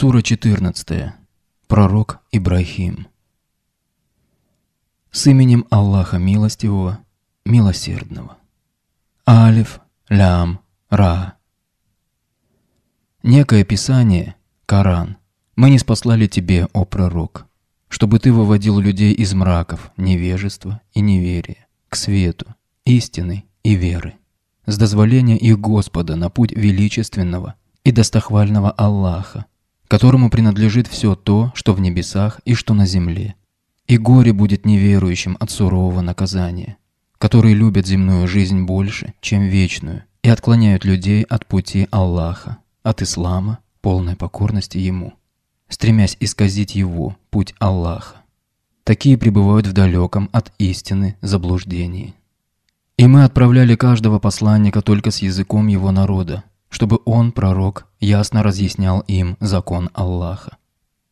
Сура 14. Пророк Ибрахим. С именем Аллаха Милостивого, Милосердного. Алиф, Лям, Ра. Некое писание, Коран, мы не спаслали тебе, о пророк, чтобы ты выводил людей из мраков, невежества и неверия, к свету, истины и веры, с дозволения их Господа на путь величественного и достохвального Аллаха, которому принадлежит все то, что в небесах и что на земле. И горе будет неверующим от сурового наказания, которые любят земную жизнь больше, чем вечную, и отклоняют людей от пути Аллаха, от ислама, полной покорности Ему, стремясь исказить его, путь Аллаха. Такие пребывают в далеком от истины заблуждении. И мы отправляли каждого посланника только с языком его народа, чтобы он, пророк, ясно разъяснял им закон Аллаха.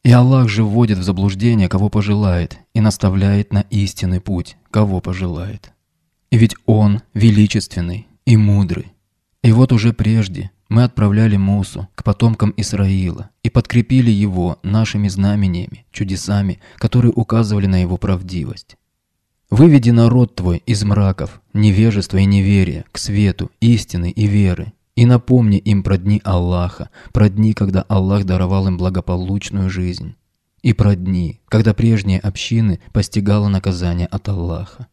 И Аллах же вводит в заблуждение, кого пожелает, и наставляет на истинный путь, кого пожелает. И ведь Он величественный и мудрый. И вот уже прежде мы отправляли Мусу к потомкам Исраила и подкрепили его нашими знамениями, чудесами, которые указывали на его правдивость. Выведи народ твой из мраков, невежества и неверия, к свету, истины и веры, и напомни им про дни Аллаха, про дни, когда Аллах даровал им благополучную жизнь. И про дни, когда прежние общины постигало наказание от Аллаха.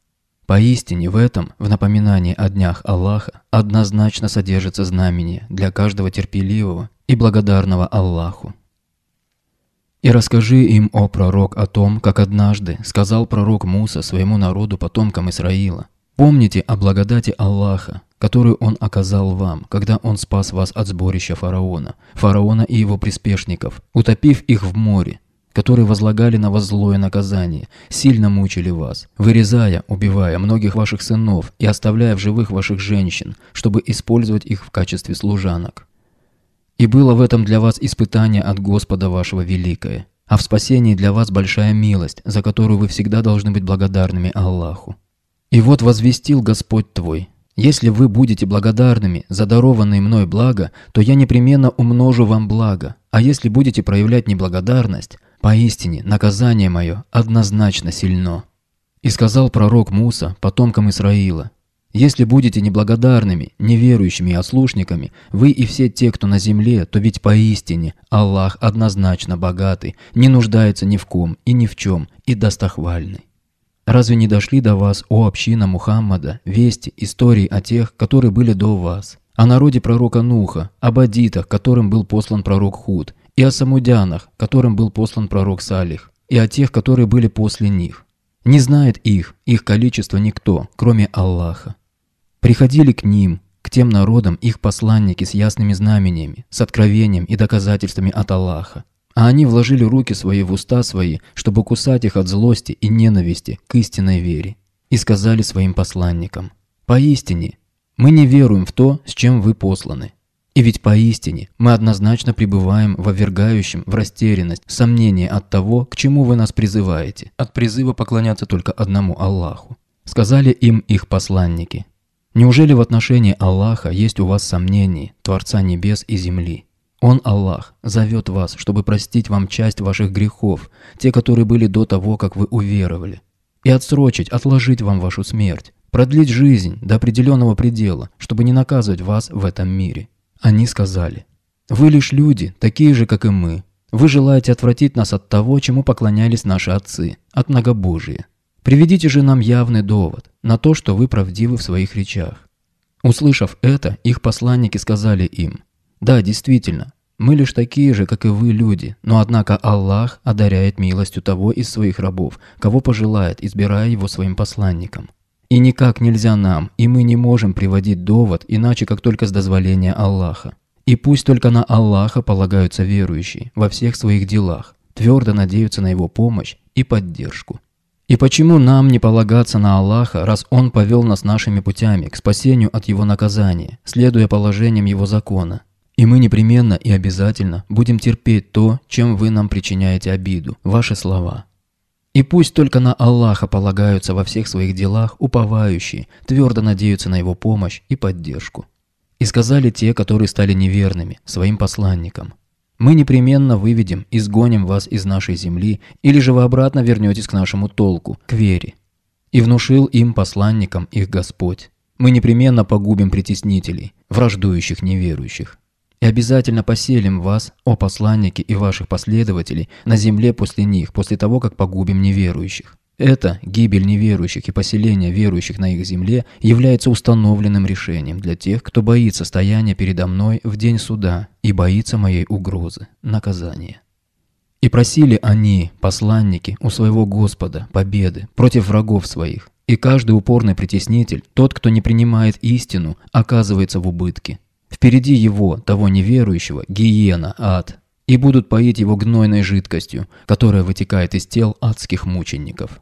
Поистине в этом, в напоминании о днях Аллаха, однозначно содержится знамение для каждого терпеливого и благодарного Аллаху. И расскажи им, о пророк, о том, как однажды сказал пророк Муса своему народу потомкам Исраила, Помните о благодати Аллаха, которую Он оказал вам, когда Он спас вас от сборища фараона, фараона и его приспешников, утопив их в море, которые возлагали на вас злое наказание, сильно мучили вас, вырезая, убивая многих ваших сынов и оставляя в живых ваших женщин, чтобы использовать их в качестве служанок. И было в этом для вас испытание от Господа вашего великое, а в спасении для вас большая милость, за которую вы всегда должны быть благодарными Аллаху. «И вот возвестил Господь твой, если вы будете благодарными за дарованные мной благо, то я непременно умножу вам благо, а если будете проявлять неблагодарность, поистине наказание мое однозначно сильно». И сказал пророк Муса потомкам Исраила, «Если будете неблагодарными, неверующими и ослушниками, вы и все те, кто на земле, то ведь поистине Аллах однозначно богатый, не нуждается ни в ком и ни в чем, и достохвальный». Разве не дошли до вас, о община Мухаммада, вести, истории о тех, которые были до вас? О народе пророка Нуха, об адитах, которым был послан пророк Худ, и о самудянах, которым был послан пророк Салих, и о тех, которые были после них. Не знает их, их количество никто, кроме Аллаха. Приходили к ним, к тем народам их посланники с ясными знамениями, с откровением и доказательствами от Аллаха. А они вложили руки свои в уста свои, чтобы кусать их от злости и ненависти к истинной вере. И сказали своим посланникам, «Поистине, мы не веруем в то, с чем вы посланы. И ведь поистине мы однозначно пребываем в овергающем, в растерянность, в сомнении от того, к чему вы нас призываете, от призыва поклоняться только одному Аллаху». Сказали им их посланники, «Неужели в отношении Аллаха есть у вас сомнения, Творца небес и земли?» Он, Аллах, зовет вас, чтобы простить вам часть ваших грехов, те, которые были до того, как вы уверовали, и отсрочить, отложить вам вашу смерть, продлить жизнь до определенного предела, чтобы не наказывать вас в этом мире. Они сказали, «Вы лишь люди, такие же, как и мы. Вы желаете отвратить нас от того, чему поклонялись наши отцы, от многобожия. Приведите же нам явный довод на то, что вы правдивы в своих речах». Услышав это, их посланники сказали им, «Да, действительно, мы лишь такие же, как и вы, люди, но однако Аллах одаряет милостью того из своих рабов, кого пожелает, избирая его своим посланником. И никак нельзя нам, и мы не можем приводить довод, иначе как только с дозволения Аллаха. И пусть только на Аллаха полагаются верующие во всех своих делах, твердо надеются на его помощь и поддержку. И почему нам не полагаться на Аллаха, раз Он повел нас нашими путями к спасению от Его наказания, следуя положениям Его закона, и мы непременно и обязательно будем терпеть то, чем вы нам причиняете обиду, ваши слова. И пусть только на Аллаха полагаются во всех своих делах уповающие, твердо надеются на его помощь и поддержку. И сказали те, которые стали неверными, своим посланникам. Мы непременно выведем, изгоним вас из нашей земли, или же вы обратно вернетесь к нашему толку, к вере. И внушил им посланникам их Господь. Мы непременно погубим притеснителей, враждующих неверующих и обязательно поселим вас, о посланники и ваших последователей, на земле после них, после того, как погубим неверующих. Это гибель неверующих и поселение верующих на их земле является установленным решением для тех, кто боится стояния передо мной в день суда и боится моей угрозы, наказания. И просили они, посланники, у своего Господа победы против врагов своих. И каждый упорный притеснитель, тот, кто не принимает истину, оказывается в убытке. Впереди его, того неверующего, гиена, ад. И будут поить его гнойной жидкостью, которая вытекает из тел адских мучеников.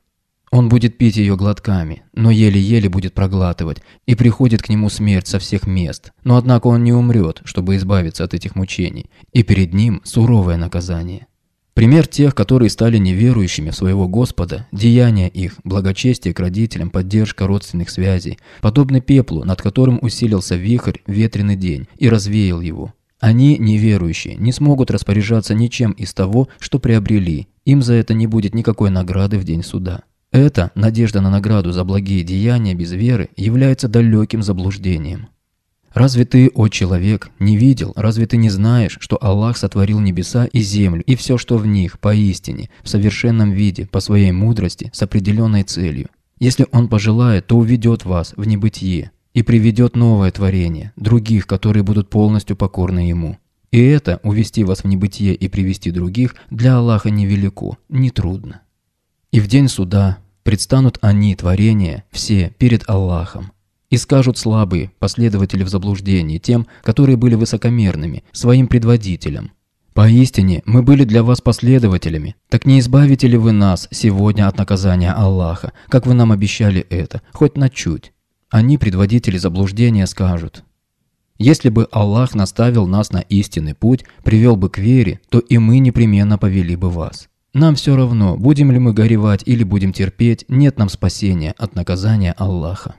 Он будет пить ее глотками, но еле-еле будет проглатывать, и приходит к нему смерть со всех мест. Но однако он не умрет, чтобы избавиться от этих мучений, и перед ним суровое наказание. Пример тех, которые стали неверующими в своего Господа, деяния их, благочестие к родителям, поддержка родственных связей, подобны пеплу, над которым усилился вихрь ветреный день и развеял его. Они, неверующие, не смогут распоряжаться ничем из того, что приобрели, им за это не будет никакой награды в день суда. Эта надежда на награду за благие деяния без веры является далеким заблуждением. Разве ты, о человек, не видел, разве ты не знаешь, что Аллах сотворил небеса и землю и все, что в них, поистине, в совершенном виде, по своей мудрости, с определенной целью? Если Он пожелает, то уведет вас в небытие и приведет новое творение, других, которые будут полностью покорны Ему. И это, увести вас в небытие и привести других, для Аллаха невелико, нетрудно. И в день суда предстанут они, творения, все, перед Аллахом, и скажут слабые, последователи в заблуждении, тем, которые были высокомерными, своим предводителям. «Поистине, мы были для вас последователями. Так не избавите ли вы нас сегодня от наказания Аллаха, как вы нам обещали это, хоть на чуть?» Они, предводители заблуждения, скажут. «Если бы Аллах наставил нас на истинный путь, привел бы к вере, то и мы непременно повели бы вас. Нам все равно, будем ли мы горевать или будем терпеть, нет нам спасения от наказания Аллаха».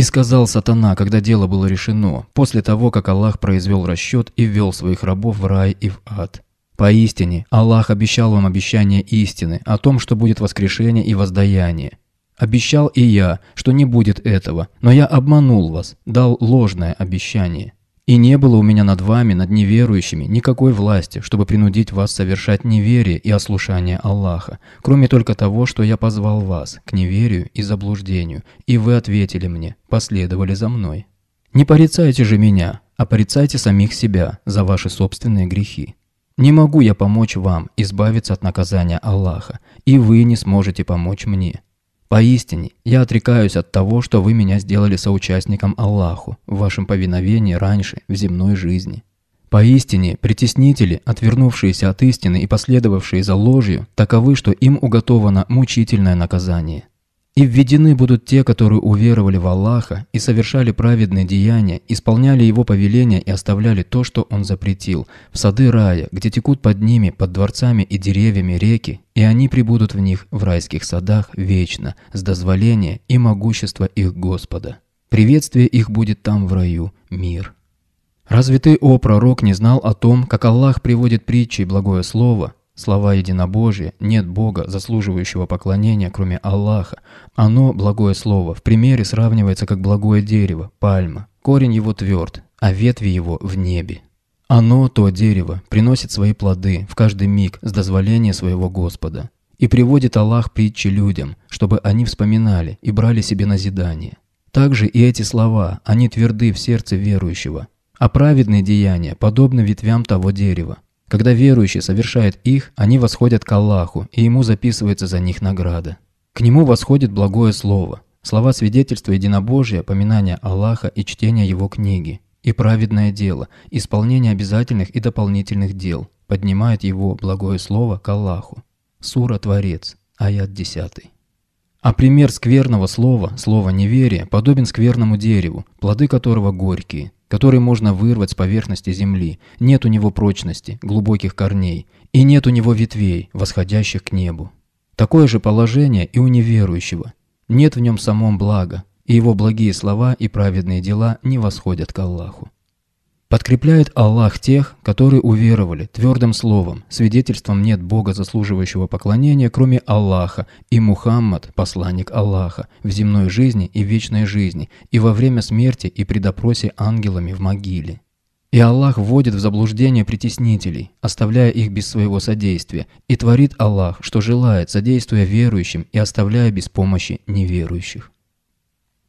И сказал сатана, когда дело было решено, после того, как Аллах произвел расчет и ввел своих рабов в рай и в ад. Поистине, Аллах обещал вам обещание истины о том, что будет воскрешение и воздаяние. Обещал и я, что не будет этого, но я обманул вас, дал ложное обещание. И не было у меня над вами, над неверующими, никакой власти, чтобы принудить вас совершать неверие и ослушание Аллаха, кроме только того, что я позвал вас к неверию и заблуждению, и вы ответили мне, последовали за мной. Не порицайте же меня, а порицайте самих себя за ваши собственные грехи. Не могу я помочь вам избавиться от наказания Аллаха, и вы не сможете помочь мне. Поистине, я отрекаюсь от того, что вы меня сделали соучастником Аллаху в вашем повиновении раньше, в земной жизни. Поистине, притеснители, отвернувшиеся от истины и последовавшие за ложью, таковы, что им уготовано мучительное наказание. И введены будут те, которые уверовали в Аллаха и совершали праведные деяния, исполняли его повеления и оставляли то, что он запретил, в сады рая, где текут под ними, под дворцами и деревьями реки, и они прибудут в них в райских садах вечно, с дозволения и могущества их Господа. Приветствие их будет там в раю, мир. Разве ты, о пророк, не знал о том, как Аллах приводит притчи и благое слово, Слова единобожия «нет Бога, заслуживающего поклонения, кроме Аллаха». Оно, благое слово, в примере сравнивается как благое дерево, пальма. Корень его тверд, а ветви его в небе. Оно, то дерево, приносит свои плоды в каждый миг с дозволения своего Господа. И приводит Аллах притчи людям, чтобы они вспоминали и брали себе назидание. Также и эти слова, они тверды в сердце верующего. А праведные деяния подобны ветвям того дерева, когда верующий совершает их, они восходят к Аллаху, и ему записывается за них награда. К нему восходит благое слово, слова свидетельства единобожия, поминания Аллаха и чтения его книги, и праведное дело, исполнение обязательных и дополнительных дел, поднимает его благое слово к Аллаху. Сура Творец, аят 10. А пример скверного слова, слова неверия, подобен скверному дереву, плоды которого горькие, который можно вырвать с поверхности земли. Нет у него прочности, глубоких корней, и нет у него ветвей, восходящих к небу. Такое же положение и у неверующего. Нет в нем самом блага, и его благие слова и праведные дела не восходят к Аллаху. Подкрепляет Аллах тех, которые уверовали твердым словом, свидетельством нет Бога, заслуживающего поклонения, кроме Аллаха, и Мухаммад, посланник Аллаха, в земной жизни и вечной жизни, и во время смерти и при допросе ангелами в могиле. И Аллах вводит в заблуждение притеснителей, оставляя их без своего содействия, и творит Аллах, что желает, содействуя верующим и оставляя без помощи неверующих.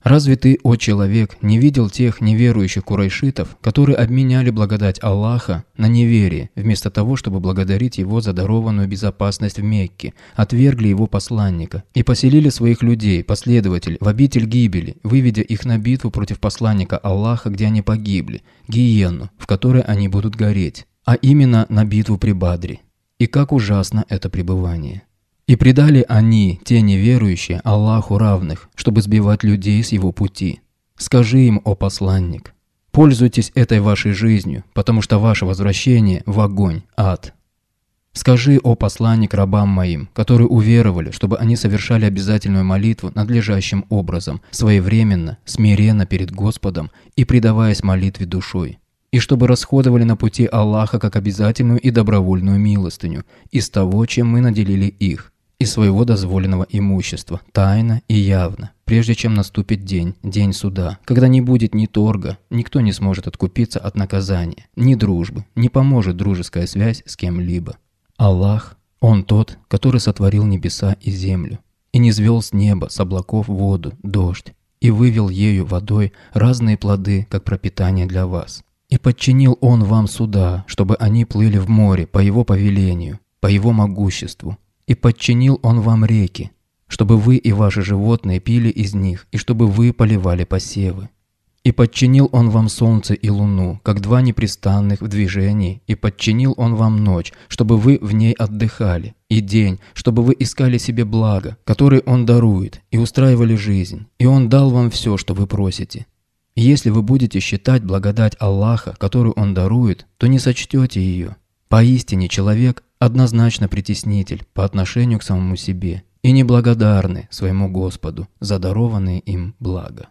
Разве ты, о человек, не видел тех неверующих курайшитов, которые обменяли благодать Аллаха на неверие, вместо того, чтобы благодарить его за дарованную безопасность в Мекке, отвергли его посланника и поселили своих людей, последователей, в обитель гибели, выведя их на битву против посланника Аллаха, где они погибли, гиену, в которой они будут гореть, а именно на битву при Бадре. И как ужасно это пребывание. И предали они, те неверующие, Аллаху равных, чтобы сбивать людей с его пути. Скажи им, о посланник, пользуйтесь этой вашей жизнью, потому что ваше возвращение в огонь, ад. Скажи, о посланник рабам моим, которые уверовали, чтобы они совершали обязательную молитву надлежащим образом, своевременно, смиренно перед Господом и предаваясь молитве душой и чтобы расходовали на пути Аллаха как обязательную и добровольную милостыню из того, чем мы наделили их, и своего дозволенного имущества, тайно и явно, прежде чем наступит день, день суда, когда не будет ни торга, никто не сможет откупиться от наказания, ни дружбы, не поможет дружеская связь с кем-либо. Аллах, Он тот, который сотворил небеса и землю, и не звел с неба, с облаков воду, дождь, и вывел ею водой разные плоды, как пропитание для вас. И подчинил Он вам суда, чтобы они плыли в море по Его повелению, по Его могуществу, и подчинил он вам реки, чтобы вы и ваши животные пили из них, и чтобы вы поливали посевы. И подчинил он вам солнце и луну, как два непрестанных в движении, и подчинил он вам ночь, чтобы вы в ней отдыхали, и день, чтобы вы искали себе благо, которое он дарует, и устраивали жизнь, и он дал вам все, что вы просите. И если вы будете считать благодать Аллаха, которую он дарует, то не сочтете ее. Поистине человек однозначно притеснитель по отношению к самому себе и неблагодарны своему Господу за дарованные им благо.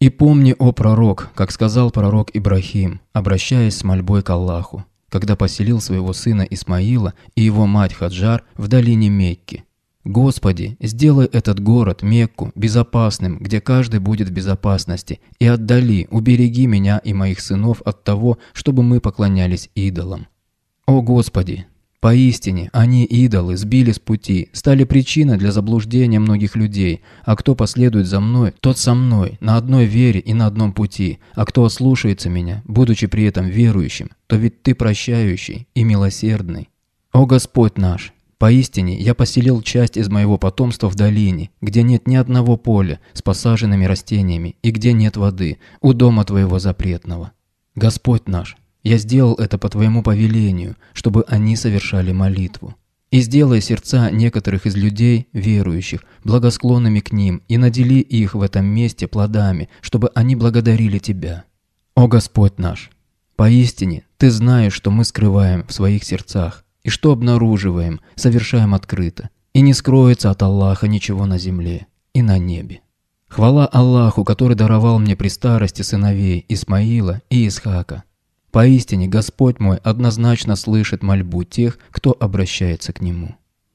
«И помни, о пророк, как сказал пророк Ибрахим, обращаясь с мольбой к Аллаху, когда поселил своего сына Исмаила и его мать Хаджар в долине Мекки. Господи, сделай этот город, Мекку, безопасным, где каждый будет в безопасности, и отдали, убереги меня и моих сынов от того, чтобы мы поклонялись идолам. О Господи, Поистине, они, идолы, сбили с пути, стали причиной для заблуждения многих людей. А кто последует за мной, тот со мной, на одной вере и на одном пути. А кто ослушается меня, будучи при этом верующим, то ведь ты прощающий и милосердный. О Господь наш! Поистине, я поселил часть из моего потомства в долине, где нет ни одного поля с посаженными растениями и где нет воды, у дома твоего запретного. Господь наш, я сделал это по твоему повелению, чтобы они совершали молитву. И сделай сердца некоторых из людей, верующих, благосклонными к ним, и надели их в этом месте плодами, чтобы они благодарили Тебя. О Господь наш! Поистине, Ты знаешь, что мы скрываем в своих сердцах, и что обнаруживаем, совершаем открыто, и не скроется от Аллаха ничего на земле и на небе. Хвала Аллаху, который даровал мне при старости сыновей Исмаила и Исхака, Поистине, Господь мой однозначно слышит мольбу тех, кто обращается к Нему.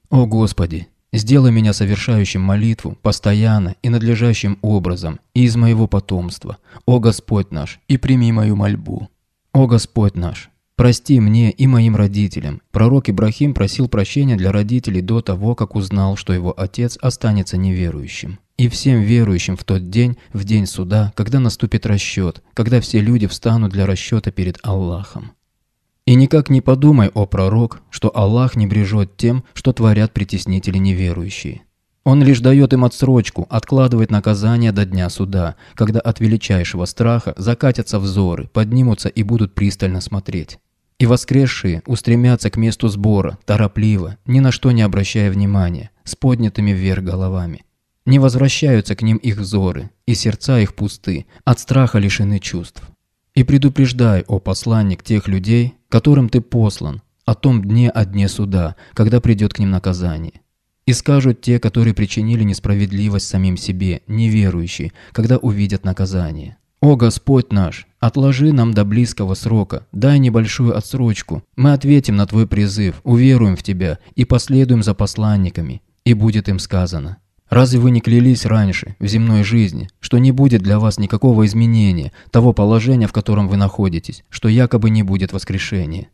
О Господи, сделай меня совершающим молитву постоянно и надлежащим образом и из моего потомства. О Господь наш, и прими мою мольбу. О Господь наш, прости мне и моим родителям. Пророк Ибрахим просил прощения для родителей до того, как узнал, что его отец останется неверующим и всем верующим в тот день, в день суда, когда наступит расчет, когда все люди встанут для расчета перед Аллахом. И никак не подумай, о пророк, что Аллах не брежет тем, что творят притеснители неверующие. Он лишь дает им отсрочку, откладывает наказание до дня суда, когда от величайшего страха закатятся взоры, поднимутся и будут пристально смотреть. И воскресшие устремятся к месту сбора, торопливо, ни на что не обращая внимания, с поднятыми вверх головами – не возвращаются к ним их взоры, и сердца их пусты, от страха лишены чувств. И предупреждай, о посланник, тех людей, которым ты послан, о том дне о дне суда, когда придет к ним наказание. И скажут те, которые причинили несправедливость самим себе, неверующие, когда увидят наказание. «О Господь наш, отложи нам до близкого срока, дай небольшую отсрочку, мы ответим на Твой призыв, уверуем в Тебя и последуем за посланниками». И будет им сказано, Разве вы не клялись раньше, в земной жизни, что не будет для вас никакого изменения того положения, в котором вы находитесь, что якобы не будет воскрешения?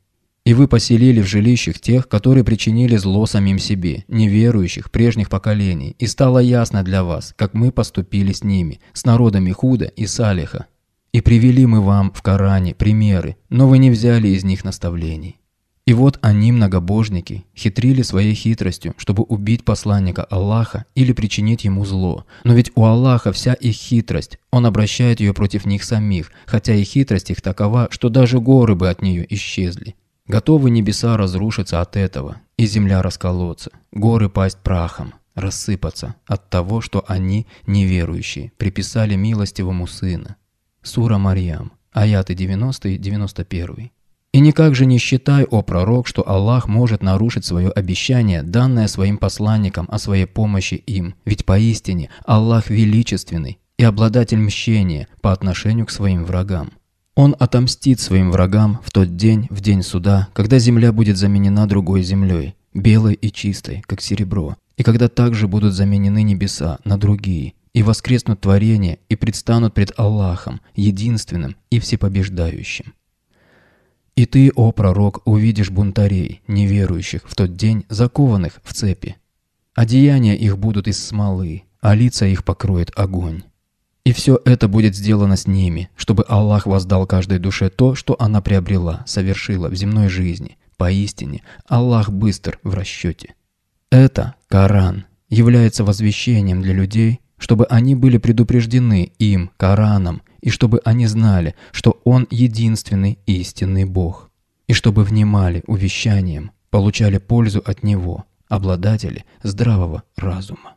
И вы поселили в жилищах тех, которые причинили зло самим себе, неверующих, прежних поколений, и стало ясно для вас, как мы поступили с ними, с народами Худа и Салиха. И привели мы вам в Коране примеры, но вы не взяли из них наставлений. И вот они, многобожники, хитрили своей хитростью, чтобы убить посланника Аллаха или причинить ему зло. Но ведь у Аллаха вся их хитрость, он обращает ее против них самих, хотя и хитрость их такова, что даже горы бы от нее исчезли. Готовы небеса разрушиться от этого, и земля расколоться, горы пасть прахом, рассыпаться от того, что они, неверующие, приписали милостивому сына. Сура Марьям, аяты 90-91. И никак же не считай, о пророк, что Аллах может нарушить свое обещание, данное своим посланникам о своей помощи им, ведь поистине Аллах величественный и обладатель мщения по отношению к своим врагам. Он отомстит своим врагам в тот день, в день суда, когда земля будет заменена другой землей, белой и чистой, как серебро, и когда также будут заменены небеса на другие, и воскреснут творения, и предстанут пред Аллахом, единственным и всепобеждающим. И ты, о пророк, увидишь бунтарей, неверующих, в тот день закованных в цепи. Одеяния их будут из смолы, а лица их покроет огонь. И все это будет сделано с ними, чтобы Аллах воздал каждой душе то, что она приобрела, совершила в земной жизни. Поистине, Аллах быстр в расчете. Это, Коран, является возвещением для людей, чтобы они были предупреждены им, Кораном, и чтобы они знали, что Он единственный истинный Бог, и чтобы внимали увещанием, получали пользу от Него, обладатели здравого разума.